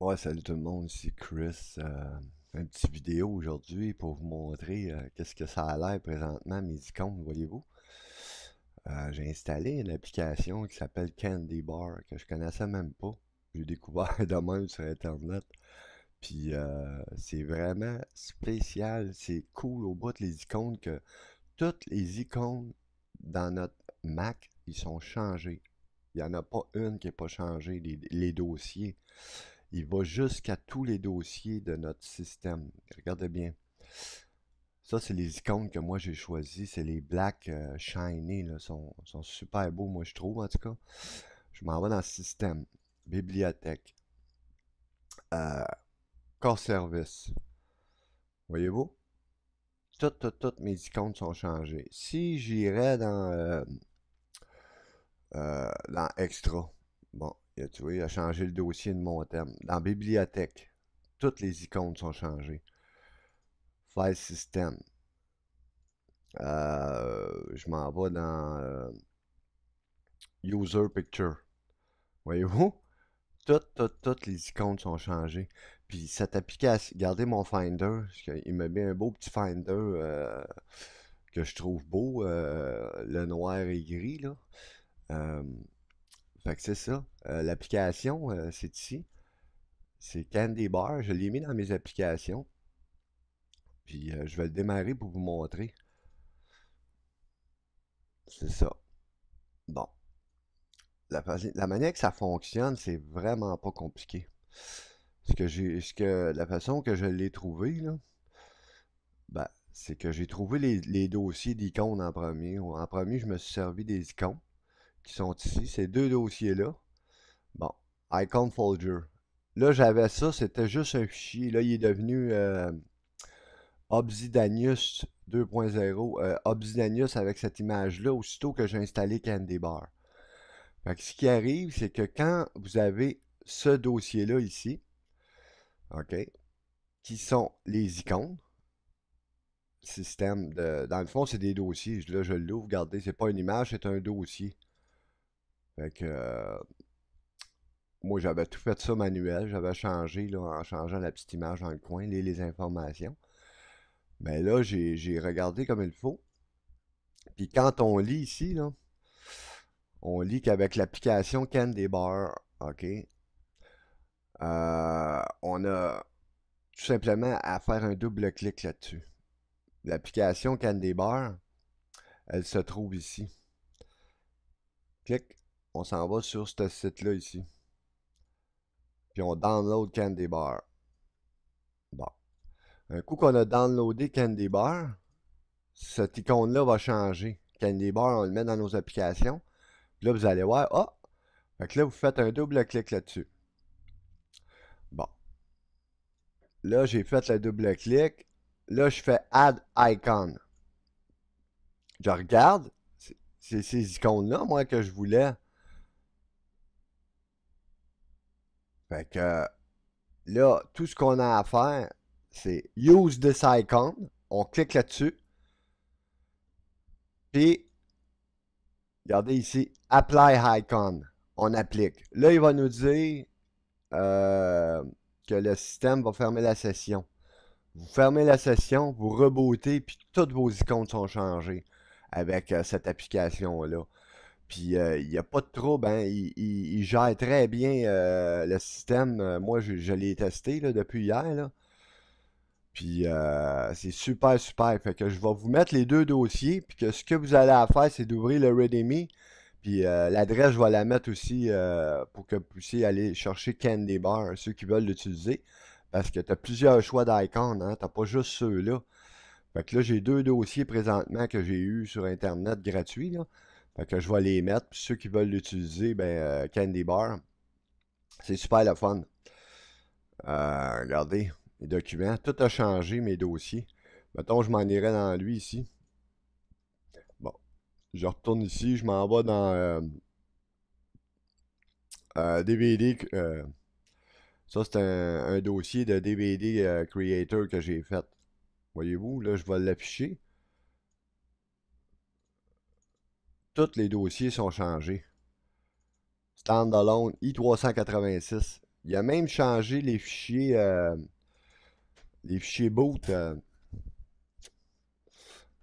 Ouais, salut tout le monde, ici Chris. Euh, un petit vidéo aujourd'hui pour vous montrer euh, qu'est-ce que ça a l'air présentement, mes icônes, voyez-vous. Euh, j'ai installé une application qui s'appelle Candy Bar, que je connaissais même pas. J'ai découvert même sur Internet. Puis c'est vraiment spécial, c'est cool au bout de les icônes que toutes les icônes dans notre Mac, ils sont changés. Il n'y en a pas une qui n'est pas changée, les dossiers. Il va jusqu'à tous les dossiers de notre système. Regardez bien. Ça, c'est les icônes que moi j'ai choisies. C'est les black euh, shiny. Ils Sont, super beaux, moi je trouve en tout cas. Je m'en vais dans le système. Bibliothèque. Euh, service. Voyez-vous? Toutes, toutes, toutes mes icônes sont changées. Si j'irais dans, euh, euh, dans Extra, bon, tu vois, il a changé le dossier de mon thème. Dans bibliothèque, toutes les icônes sont changées. File system. Euh, je m'en vais dans euh, user picture. Voyez-vous? Toutes, toutes, toutes les icônes sont changées. Puis cette application, gardez mon Finder. Il m'a met un beau petit Finder euh, que je trouve beau. le noir et gris, là. Fait que c'est ça. Euh, l'application, euh, c'est ici. C'est Candy Bar. Je l'ai mis dans mes applications. Puis euh, je vais le démarrer pour vous montrer. C'est ça. Bon. La, la, manière que ça fonctionne, c'est vraiment pas compliqué. Ce que j'ai. que. La façon que je l'ai trouvé, là. Ben, c'est que j'ai trouvé les dossiers d'icônes en premier. En premier, je me suis servi des icônes qui sont ici, ces deux dossiers-là. Bon, Icon Folder. Là, j'avais ça, c'était juste un fichier. Là, il est devenu Obsidanius euh, Obsidianus 2.0. Obsidanius euh, Obsidianus avec cette image-là, aussitôt que j'ai installé Candy Bar. ce qui arrive, c'est que quand vous avez ce dossier-là ici, OK, qui sont les icônes, système de. Dans le fond, c'est des dossiers. Là, je l'ouvre, regardez, c'est pas une image, c'est un dossier. Fait que euh, moi, j'avais tout fait ça manuel. J'avais changé là, en changeant la petite image dans le coin, les, informations. Mais là, j'ai regardé comme il faut. Puis quand on lit ici, là, on lit qu'avec l'application Candy Bar, OK, euh, on a tout simplement à faire un double clic là-dessus. L'application Candy elle se trouve ici. Clique on s'en va sur ce site-là ici. Puis on download Candy Bar. Bon. Un coup qu'on a downloadé Candy Bar, cette icône-là va changer. Candy Bar, on le met dans nos applications. Puis là, vous allez voir, ah! Fait que là, vous faites un double clic là-dessus. Bon. Là, j'ai fait le double clic. Là, je fais Add Icon. Je regarde. C'est ces icônes-là, moi, que je voulais. Fait que euh, là, tout ce qu'on a à faire, c'est Use this icon. On clique là-dessus. Puis, regardez ici, Apply icon. On applique. Là, il va nous dire euh, que le système va fermer la session. Vous fermez la session, vous rebootez, puis toutes vos icônes sont changées avec euh, cette application-là. Puis euh, il n'y a pas de trouble, hein. il, gère très bien euh, le système. Euh, moi, je, l'ai testé depuis hier. Puis c'est super, super. Fait que je vais vous mettre les deux dossiers. Puis que ce que vous allez faire, c'est d'ouvrir le Redmi. Puis l'adresse, je vais la mettre aussi pour que vous puissiez aller chercher Candy Bar, ceux qui veulent l'utiliser. Parce que tu as plusieurs choix d'icônes, tu hein. T'as pas juste ceux-là. Fait que là, j'ai deux dossiers présentement que j'ai eu sur Internet gratuit que je vais les mettre. Puis ceux qui veulent l'utiliser, ben, euh, Candy Bar. C'est super le fun. Euh, regardez, les documents. Tout a changé, mes dossiers. Mettons, je m'en irai dans lui ici. Bon. Je retourne ici. Je m'en vais dans DVD. Euh, ça, c'est un, dossier de DVD Creator que j'ai fait. Voyez-vous, là, je vais l'afficher. tous les dossiers sont changés. Standalone i386. Il a même changé les fichiers, euh, les fichiers boot euh,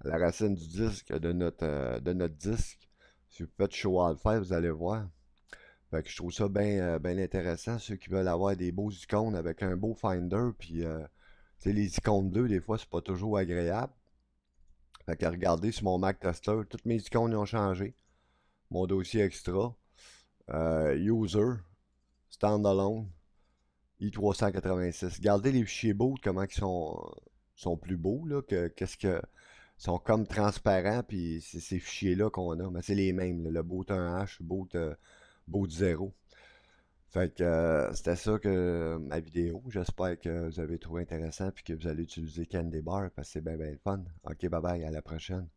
à la racine du disque, de notre, euh, de notre disque. Si vous faites Show faire, vous allez voir. je trouve ça bien intéressant, ceux qui veulent avoir des beaux icônes avec un beau Finder, puis les icônes bleues, des fois, c'est pas toujours agréable. Fait que regardez sur mon Mac Tester, toutes mes icônes ont changé. Mon dossier extra, euh, user, standalone, i386. Regardez les fichiers boot, comment ils sont, sont plus beaux, qu'est-ce que sont comme transparents, puis c'est ces fichiers-là qu'on a. Mais c'est les mêmes, le boot 1H, boot, euh, boot 0. Fait que euh, c'était ça que euh, ma vidéo. J'espère que vous avez trouvé intéressant puis que vous allez utiliser Candy Bar parce que c'est bien bien fun. Ok, bye bye, à la prochaine.